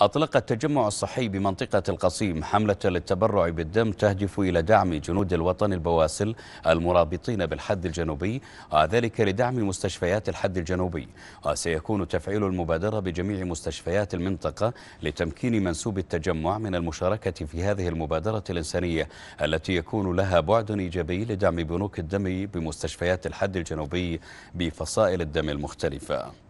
أطلق التجمع الصحي بمنطقة القصيم حملة للتبرع بالدم تهدف إلى دعم جنود الوطن البواسل المرابطين بالحد الجنوبي وذلك آه، لدعم مستشفيات الحد الجنوبي وسيكون آه، تفعيل المبادرة بجميع مستشفيات المنطقة لتمكين منسوب التجمع من المشاركة في هذه المبادرة الإنسانية التي يكون لها بعد إيجابي لدعم بنوك الدم بمستشفيات الحد الجنوبي بفصائل الدم المختلفة